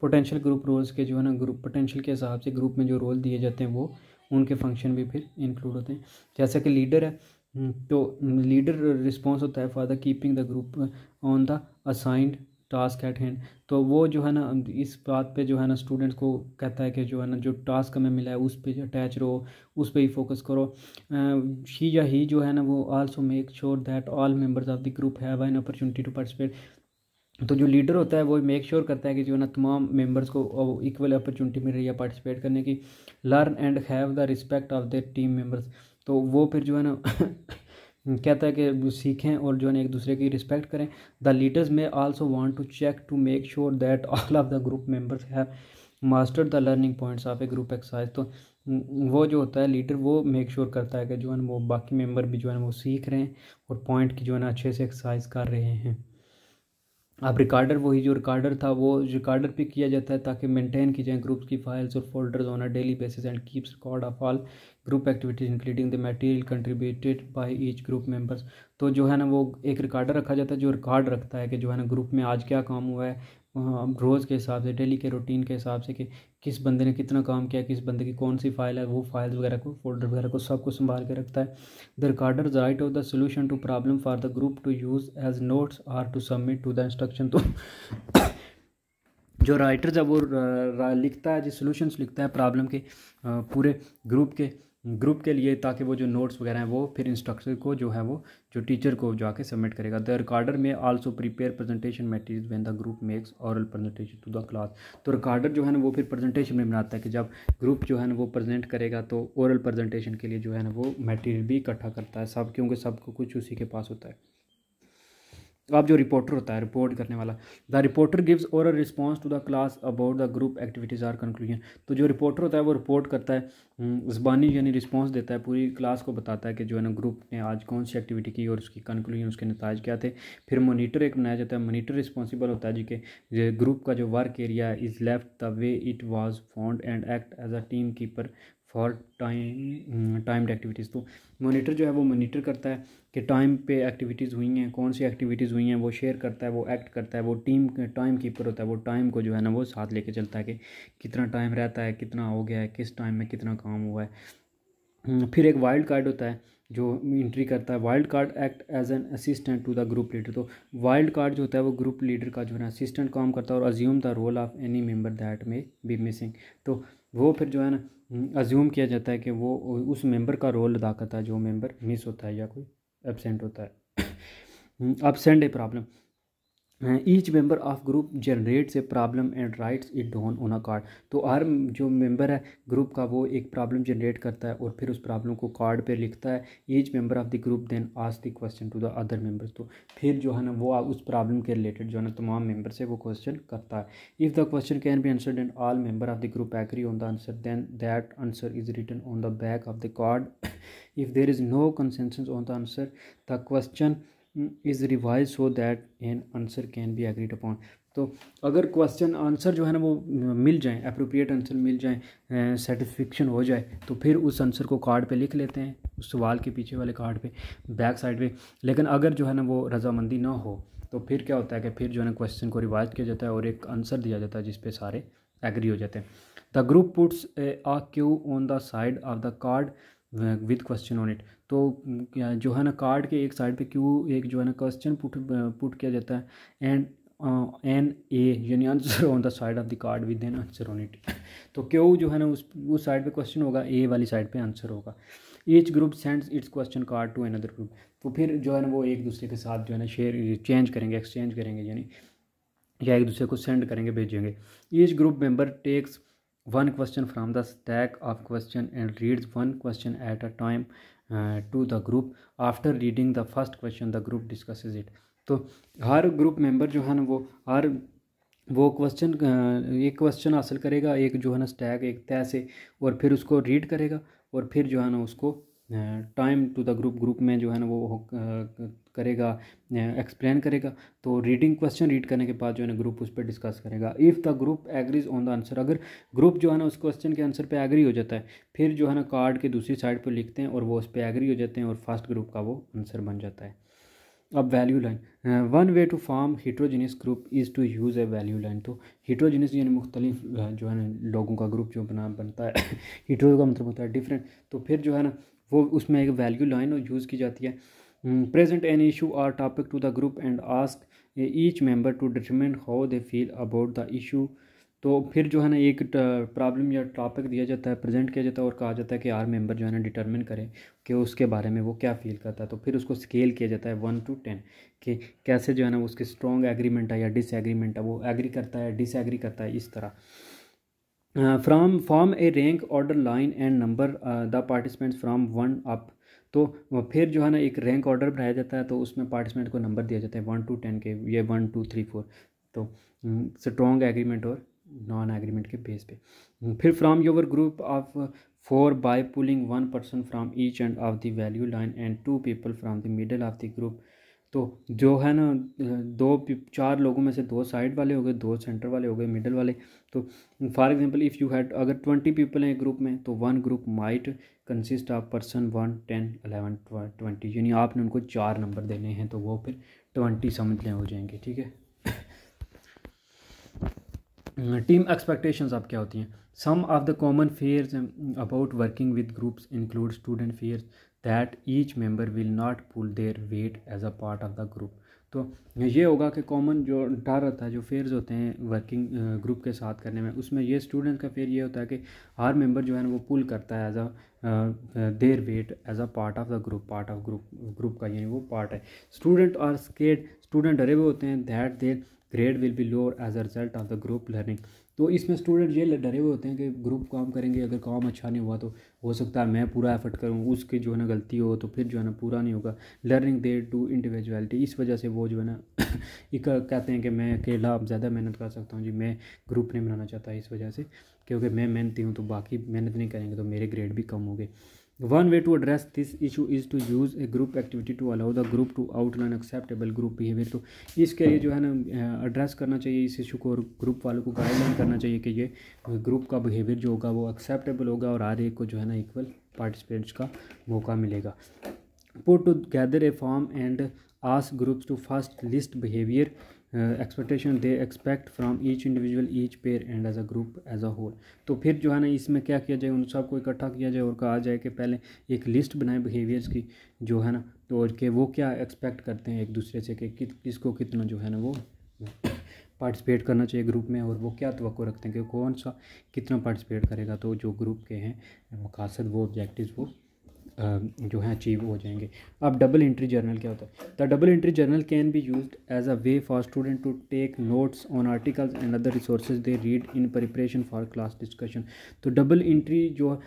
पोटेंशियल ग्रुप रोल्स के जो है ना ग्रुप पोटेंशियल के हिसाब से ग्रुप में जो रोल दिए जाते हैं वो उनके फंक्शन भी फिर इंक्लूड होते हैं जैसे कि लीडर है हम्म, तो लीडर रिस्पॉन्स होता है for the keeping the group on the assigned task at hand तो वो जो है ना इस बात पे जो है ना स्टूडेंट्स को कहता है कि जो है ना जो टास्क हमें मिला है उस पर अटैच रहो उस पर ही फोकस करो शी या ही जो है ना वो also make sure that all members of the group have an opportunity to participate तो जो लीडर होता है वो मेक श्योर करता है कि जो है ना तमाम मेंबर्स को इक्वल अपॉर्चुनिटी मिल रही है पार्टिसिपेट करने की learn and have the respect of the team members तो वो फिर जो है ना कहता है कि सीखें और जो है ना एक दूसरे की रिस्पेक्ट करें the leaders may also want to check to make sure that all of the group members have master the learning points of a group exercise तो वो जो होता है लीडर वो मेक श्योर करता है कि जो है ना वो बाकी मेम्बर भी जो है ना वो सीख रहे हैं और पॉइंट की जो है ना अच्छे से एक्सरसाइज कर रहे हैं अब रिकॉर्डर वही जो रिकॉर्डर था वो रिकॉर्डर पे किया जाता है ताकि मेंटेन की जाए ग्रुप्स की फाइल्स और folders on a daily basis and keeps record of all group activities including the material contributed by each group members तो जो है ना वो एक रिकॉर्डर रखा जाता है जो रिकॉर्ड रखता है कि जो है ना ग्रुप में आज क्या काम हुआ है रोज के हिसाब से डेली के रूटीन के हिसाब से कि किस बंदे ने कितना काम किया किस बंदे की कौन सी फाइल है वो फाइल्स वगैरह को फोल्डर वगैरह को सब कुछ संभाल के रखता है the recorder write of the solution to problem for the group to use as notes or to submit to the instruction तो जो राइटर्स जब वो लिखता है जो सोल्यूशन लिखता है प्रॉब्लम के पूरे ग्रुप के ग्रुप के लिए ताकि वो जो नोट्स वगैरह हैं वो फिर इंस्ट्रक्टर को जो है वो जो टीचर को जाके सबमिट करेगा the recorder may also prepare presentation material when the group makes oral presentation to the class तो रिकॉर्डर जो है ना वो फिर प्रेजेंटेशन में बनाता है कि जब ग्रुप जो है ना वो प्रेजेंट करेगा तो ओरल प्रेजेंटेशन के लिए जो है ना वो मेटीरियल भी इकट्ठा करता है सब क्योंकि सबको कुछ उसी के पास होता है अब जो रिपोर्टर होता है रिपोर्ट करने वाला the reporter gives our response to the class about the group activities or conclusion तो जो रिपोर्टर होता है वो रिपोर्ट करता है हम्म, जबानी यानी रिस्पॉन्स देता है पूरी क्लास को बताता है कि जो है ना ग्रुप ने आज कौन सी एक्टिविटी की और उसकी कंक्लूजन उसके नतज क्या थे फिर मोनीटर एक बनाया जाता है मोनीटर रिस्पॉन्सिबल होता है जी के ग्रुप का जो work area is left the way it was found and act as a team keeper for time timed activities तो मॉनिटर जो है वो मॉनिटर करता है कि टाइम पे एक्टिविटीज़ हुई हैं कौन सी एक्टिविटीज़ हुई हैं वो शेयर करता है वो एक्ट करता है वो टीम टाइम कीपर होता है वो टाइम को जो है ना वो साथ लेके चलता है कि कितना टाइम रहता है कितना हो गया है किस टाइम में कितना काम हुआ है हम्म, फिर एक वाइल्ड कार्ड होता है जो इंट्री करता है wild card act as an assistant to the group leader तो वाइल्ड कार्ड जो होता है वो ग्रुप लीडर का जो है ना असिस्टेंट काम करता है और assume the role of any member that may be missing तो वो फिर जो है ना अज्यूम हम्म, किया जाता है कि वो उस मेंबर का रोल अदा करता है जो मेंबर मिस होता है या कोई एबसेंट होता है absent a problem each member of group generate a problem and writes it down on a card तो हर जो मेंबर है ग्रुप का वो एक प्रॉब्लम जनरेट करता है और फिर उस प्रॉब्लम को कार्ड पे लिखता है each member of the group then आज the question to the other members तो फिर जो है ना वो उस प्रॉब्लम के रिलेटेड जो है ना तमाम मेंबर से वो क्वेश्चन करता है if the question can be answered and all member of the group agree on the answer then that answer is written on the back of the card if there is no consensus on the answer the question is revise so that an answer can be agreed upon तो अगर question answer जो है ना वो मिल जाए appropriate answer मिल जाए सेटिस्फिक्शन हो जाए तो फिर उस आंसर को कार्ड पे लिख लेते हैं उस सवाल के पीछे वाले कार्ड पे बैक साइड पे लेकिन अगर जो है ना वो रजामंदी ना हो तो फिर क्या होता है कि फिर जो है ना क्वेश्चन को रिवाइज किया जाता है और एक आंसर दिया जाता है जिसपे सारे एग्री हो जाते हैं the group puts a Q on the side of the card with question on it तो जो है ना कार्ड के एक साइड पे क्यू एक जो है ना क्वेश्चन पुट पुट किया जाता है एंड एन ए यानी answer on the side of the card with an answer on it तो क्यू जो है ना उस उस साइड पे क्वेश्चन होगा ए वाली साइड पे आंसर होगा each group sends its question card to another group तो फिर जो है ना वो एक दूसरे के साथ जो है ना शेयर चेंज करेंगे एक्सचेंज करेंगे यानी या एक दूसरे को सेंड करेंगे भेजेंगे each group member takes one question from the stack of question and reads one question at a time to the group after reading the first question the group discuss it तो हर group member जो है ना वो हर वो question एक question हासिल करेगा एक जो है ना स्टैग एक तय से और फिर उसको रीड करेगा और फिर जो है ना उसको time to the group group में जो है ना वो करेगा एक्सप्लेन करेगा तो रीडिंग क्वेश्चन रीड करने के बाद जो है ना ग्रुप उस पर डिस्कस करेगा if the group agrees on the answer अगर ग्रुप जो है ना उस क्वेश्चन के आंसर पे एग्री हो जाता है फिर जो है ना कार्ड के दूसरी साइड पर लिखते हैं और वो उस पर एग्री हो जाते हैं और फर्स्ट ग्रुप का वो आंसर बन जाता है अब value line one way to form heterogeneous group is to use a value line तो हीट्रोजीनियस यानी मुख्तलिफ जो है ना लोगों का ग्रुप जो बना बनता है हीट्रो का मतलब होता है डिफरेंट तो फिर जो है ना वो उसमें एक वैल्यू लाइन यूज़ की जाती है present an issue or topic to the group and ask each member to determine how they feel about the issue तो फिर जो है ना एक प्रॉब्लम या टॉपिक दिया जाता है प्रेजेंट किया जाता है और कहा जाता है कि आर मेंबर जो है ना डिटरमिन करें कि उसके बारे में वो क्या फील करता है तो फिर उसको स्केल किया जाता है वन टू टेन कि कैसे जो है ना उसके स्ट्रॉन्ग एग्रीमेंट है या डिसएग्रीमेंट है वो एग्री करता है डिसएग्री करता है इस तरह from form a rank order line and number the participants from one up तो फिर जो है ना एक रैंक ऑर्डर बनाया जाता है तो उसमें पार्टिसिपेंट को नंबर दिया जाता है वन टू टेन के ये वन टू थ्री फोर तो स्ट्रॉन्ग mm, एग्रीमेंट और नॉन एग्रीमेंट के बेस पे mm, फिर from your group of four by pulling one person from each end of the value line and two people from the middle of the group तो जो है ना दो चार लोगों में से दो साइड वाले हो गए दो सेंटर वाले हो गए मिडल वाले तो for example if you had अगर ट्वेंटी पीपल हैं ग्रुप में तो one group might consist of person one ten eleven twenty यानी आपने उनको चार नंबर देने हैं तो वो फिर ट्वेंटी समझ लें हो जाएंगे ठीक है टीम एक्सपेक्टेशंस आप क्या होती हैं some of the common fears about working with groups include student fears that each member will not pull their weight as a part of the group तो ये होगा कि कॉमन जो डर होता है जो फेयर्स होते हैं वर्किंग ग्रुप के साथ करने में उसमें ये स्टूडेंट का फेयर ये होता है कि हर मेंबर जो है ना वो पुल करता है as a their weight as a part of the group part of group group का यानी वो पार्ट है स्टूडेंट आर स्केड स्टूडेंट डरे हुए होते हैं that their grade will be lower as a result of the group learning तो इसमें स्टूडेंट ये डरे हुए होते हैं कि ग्रुप काम करेंगे अगर काम अच्छा नहीं हुआ तो हो सकता है मैं पूरा एफर्ट करूँ उसकी जो है ना गलती हो तो फिर जो है ना पूरा नहीं होगा लर्निंग देर टू इंडिविजुअलिटी इस वजह से वो जो है ना एक कहते हैं कि मैं अकेला ज़्यादा मेहनत कर सकता हूँ जी मैं ग्रुप नहीं बनाना चाहता इस वजह से क्योंकि मैं मेहनती हूँ तो बाकी मेहनत नहीं करेंगे तो मेरे ग्रेड भी कम हो गए one way to address this issue is to use a group activity to allow the group to outline acceptable group behaviour तो इसके लिए जो है ना एड्रेस करना चाहिए इस इशू को और ग्रुप वालों को गाइडलाइन करना चाहिए कि ये ग्रुप का बिहेवियर जो होगा वो एक्सेप्टेबल होगा और हर एक को जो है ना इक्वल पार्टिसिपेंट्स का मौका मिलेगा put together a form and ask groups to first list behaviour expectation they expect from each individual each pair and as a group as a whole तो फिर जो है ना इसमें क्या किया जाए उन सबको इकट्ठा किया जाए और कहा जाए कि पहले एक लिस्ट बनाए बिहेवियर्स की जो है ना तो और के वो क्या एक्सपेक्ट करते हैं एक दूसरे से कि किसको कितना जो है ना वो पार्टिसिपेट करना चाहिए ग्रुप में और वो क्या तो रखते हैं कि कौन सा कितना पार्टिसिपेट करेगा तो जो ग्रुप के हैं मकासद वो ऑब्जेक्टिव वो जो है अचीव हो जाएंगे अब डबल इंट्री जर्नल क्या होता है the double entry journal can be use as a way for student to take notes on articles and other resource they read in preparation for class discussion तो double entry जो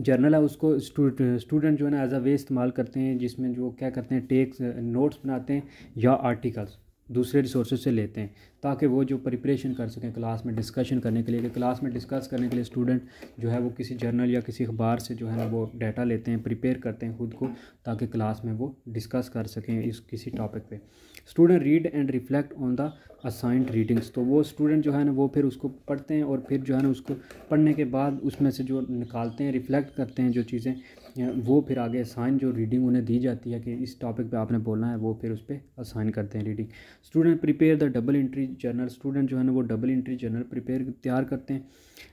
journal है उसको student जो है ना as a वे इस्तेमाल करते हैं जिसमें जो क्या करते हैं टेक्स नोट्स बनाते हैं या आर्टिकल्स दूसरे रिसोर्सेज से लेते हैं ताकि वो जो प्रिपरेशन कर सकें क्लास में डिस्कशन करने के लिए कि क्लास में डिस्कस करने के लिए स्टूडेंट जो है वो किसी जर्नल या किसी अखबार से जो है ना वो डाटा लेते हैं प्रिपेयर करते हैं खुद को ताकि क्लास में वो डिस्कस कर सकें इस किसी टॉपिक पे student read and reflect on the assigned readings तो वो स्टूडेंट जो है ना वो फिर उसको पढ़ते हैं और फिर जो है ना उसको पढ़ने के बाद उसमें से जो निकालते हैं रिफ्लेक्ट करते हैं जो चीज़ें वो फिर आगे असाइन जो रीडिंग उन्हें दी जाती है कि इस टॉपिक पे आपने बोलना है वो फिर उस पर असाइन करते हैं reading student prepare the double entry journal student जो है ना वो डबल इंट्री जर्नल प्रिपेयर तैयार करते हैं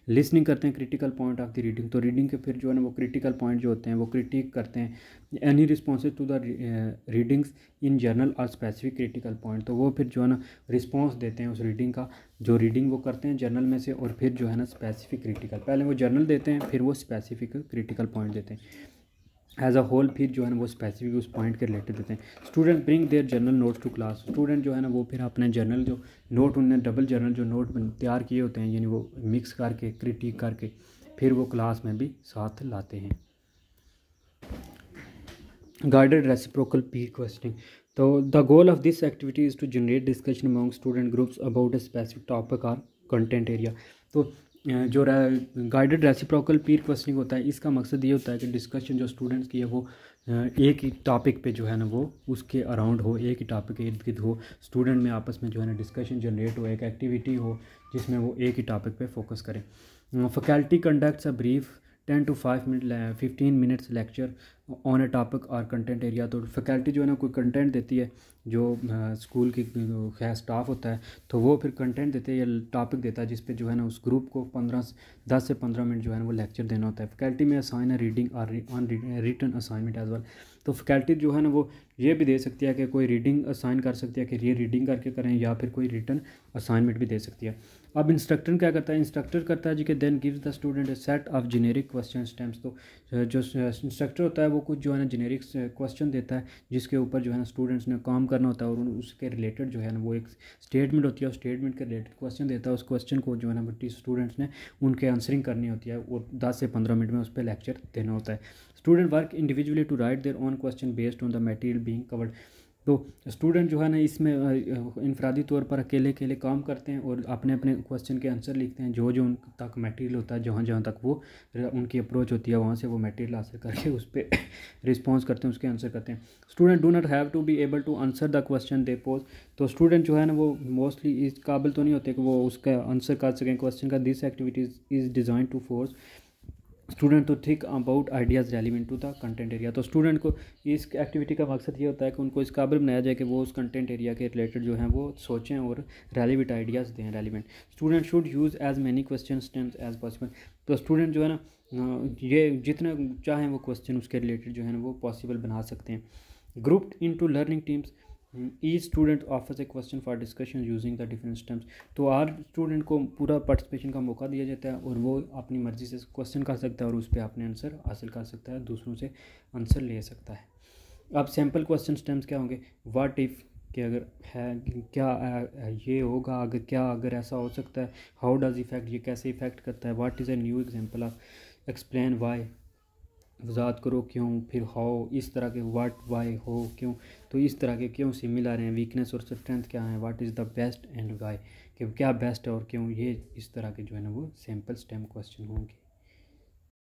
लिसनिंग करते हैं critical point of the reading तो रीडिंग के फिर जो है ना वो क्रिटिकल पॉइंट जो होते हैं वो क्रिटिक करते हैं any responses to the readings in journal और स्पेसिफिक क्रिटिकल पॉइंट तो वो फिर जो है ना रिस्पॉन्स देते हैं उस रीडिंग का जो रीडिंग वो करते हैं जर्नल में से और फिर जो है ना स्पेसिफिक क्रिटिकल पहले वो जर्नल देते हैं फिर वो स्पेसिफिक क्रिटिकल पॉइंट देते हैं एज अ होल फिर जो है ना वो स्पेसिफिक उस पॉइंट के रिलेटेड देते हैं student bring their journal notes to class student जो है ना वो फिर अपने जर्नल जो नोट उनने डबल जर्नल जो नोट तैयार किए होते हैं यानी वो मिक्स करके क्रिटिक करके फिर वो क्लास में भी साथ लाते हैं गाइडेड रेसिप्रोकल पीर क्वेश्चनिंग तो the goal of this activity is to generate discussion among student groups about a specific topic or content area तो जो गाइडेड रेसिप्रोकल पीर क्वेश्चनिंग होता है इसका मकसद ये होता है कि डिस्कशन जो स्टूडेंट्स की है वो एक ही टॉपिक पे जो है ना वो उसके अराउंड हो एक ही टॉपिक के इर्द गिर्द हो स्टूडेंट में आपस में जो है ना डिस्कशन जनरेट हो एक एक्टिविटी हो जिसमें वो एक ही टॉपिक पे फोकस करें faculty conducts a brief ten to five minute fifteen minutes lecture on a topic और कंटेंट एरिया तो फैकल्टी जो है ना कोई कंटेंट देती है जो स्कूल की खैर स्टाफ होता है तो वो फिर कंटेंट देते हैं या टॉपिक देता है जिस पे जो है ना उस ग्रुप को पंद्रह दस से पंद्रह मिनट जो है ना वो लेक्चर देना होता है फैकल्टी में असाइन है रीडिंग और on return assignment as well तो फैकल्टी जो है ना वो ये भी दे सकती है कि कोई रीडिंग असाइन कर सकती है कि ये रीडिंग करके करें या फिर कोई रिटर्न असाइनमेंट भी दे सकती है अब इंस्ट्रक्टर क्या करता है इंस्ट्रक्टर करता है जी के then gives the student a set of generic question stems तो जो इंस्ट्रक्टर होता है वो कुछ जो है ना जेनेरिक क्वेश्चन देता है जिसके ऊपर जो है ना स्टूडेंट्स ने काम करना होता है और उसके रिलेटेड जो है ना वो एक स्टेटमेंट होती है और स्टेटमेंट के रिलेटेड क्वेश्चन देता है उस क्वेश्चन को जो है ना स्टूडेंट्स ने उनके आंसरिंग करनी होती है और दस से पंद्रह मिनट में उस पर लेक्चर देना होता है student work individually to write their own question based on the material being covered तो स्टूडेंट जो है ना इसमें इनफरादी तौर पर अकेले अकेले काम करते हैं और अपने अपने क्वेश्चन के आंसर लिखते हैं जो जो उन तक मटेरियल होता है जहाँ जहाँ तक वो उनकी अप्रोच होती है वहाँ से वो मटेरियल हासिल करके उस पर रिस्पॉन्स करते हैं उसके आंसर करते हैं student do not have to be able to answer the question they pose तो स्टूडेंट जो है ना वो मोस्टली इस काबिल तो नहीं होते कि वो उसका आंसर कर सकें क्वेश्चन का this activities is design to force student to तो think about ideas relevant to the content area तो स्टूडेंट को इस एक्टिविटी का मकसद ये होता है कि उनको इस काबिल बनाया जाए कि वो उस कंटेंट एरिया के रिलेटेड जो हैं वो सोचें और रेलिवेंट आइडियाज़ दें relevant student should use as many question stems as possible तो स्टूडेंट जो है ना ये जितना चाहें वो क्वेश्चन उसके रिलेटेड जो है ना वो पॉसिबल बना सकते हैं group into learning teams each student offers a question for discussion using the different terms तो हर स्टूडेंट को पूरा पार्टिसिपेशन का मौका दिया जाता है और वो अपनी मर्जी से क्वेश्चन कर सकता है और उस पर अपने आंसर हासिल कर सकता है दूसरों से आंसर ले सकता है अब सैम्पल क्वेश्चन स्टेम्स क्या होंगे वाट इफ़ कि अगर है क्या ये होगा अगर क्या अगर ऐसा हो सकता है हाउ डज़ इफ़ेक्ट ये कैसे इफ़ेक्ट करता है what is a new example of explain why वजात करो क्यों फिर हाउ इस तरह के वाट वाई हो क्यों तो इस तरह के क्यों सिमिलर हैं वीकनेस और स्ट्रेंथ क्या है what is the best and why कि क्या बेस्ट है और क्यों ये इस तरह के जो है ना वो सैम्पल स्टेम क्वेश्चन होंगे